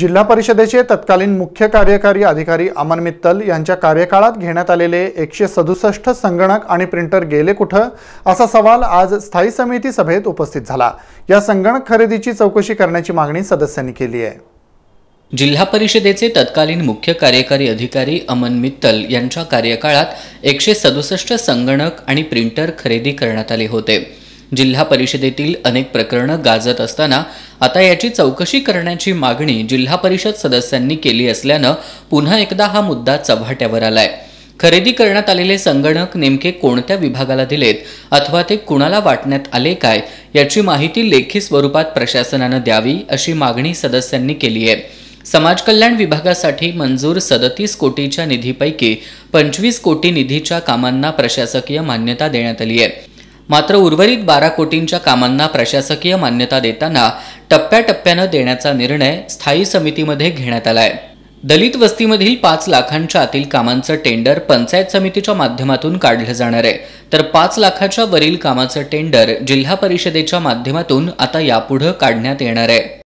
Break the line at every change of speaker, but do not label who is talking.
जिल्हा परिषदेचे तत्कालीन मुख्य कार्यकारी अधिकारी अमन मित्तल यांच्या कार्यकाळात घेण्यात आलेले एकशे सदुसष्ट संगणक आणि प्रिंटर गेले कुठं असा सवाल आज स्थायी समिती सभेत उपस्थित झाला या संगणक खरेदीची चौकशी करण्याची मागणी सदस्यांनी केली आहे
जिल्हा परिषदेचे तत्कालीन मुख्य कार्यकारी अधिकारी अमन मित्तल यांच्या कार्यकाळात एकशे सदुसष्ट संगणक आणि प्रिंटर खरेदी करण्यात आले होते जिल्हा परिषदेतील अनेक प्रकरणं गाजत असताना आता याची चौकशी करण्याची मागणी जिल्हा परिषद सदस्यांनी केली असल्यानं पुन्हा एकदा हा मुद्दा चव्हाट्यावर आलाय खरेदी करण्यात आलेले संगणक नेमके कोणत्या विभागाला दिलेत अथवा ते कुणाला वाटण्यात आले काय याची माहिती लेखी स्वरूपात प्रशासनानं द्यावी अशी मागणी सदस्यांनी केली आहे समाज कल्याण विभागासाठी मंजूर सदतीस कोटीच्या निधीपैकी पंचवीस कोटी निधीच्या कामांना प्रशासकीय मान्यता देण्यात आली आहे मात्र उर्वरित बारा कोटींच्या कामांना प्रशासकीय मान्यता देताना टप्प्याटप्प्यानं देण्याचा निर्णय स्थायी समितीमध्ये घेण्यात आलाय दलित वस्तीमधील पाच लाखांच्या आतील कामांचं टेंडर पंचायत समितीच्या माध्यमातून काढलं जाणार आहे तर पाच लाखाच्या वरील कामाचं टेंडर जिल्हा परिषदेच्या माध्यमातून आता यापुढं काढण्यात येणार आहे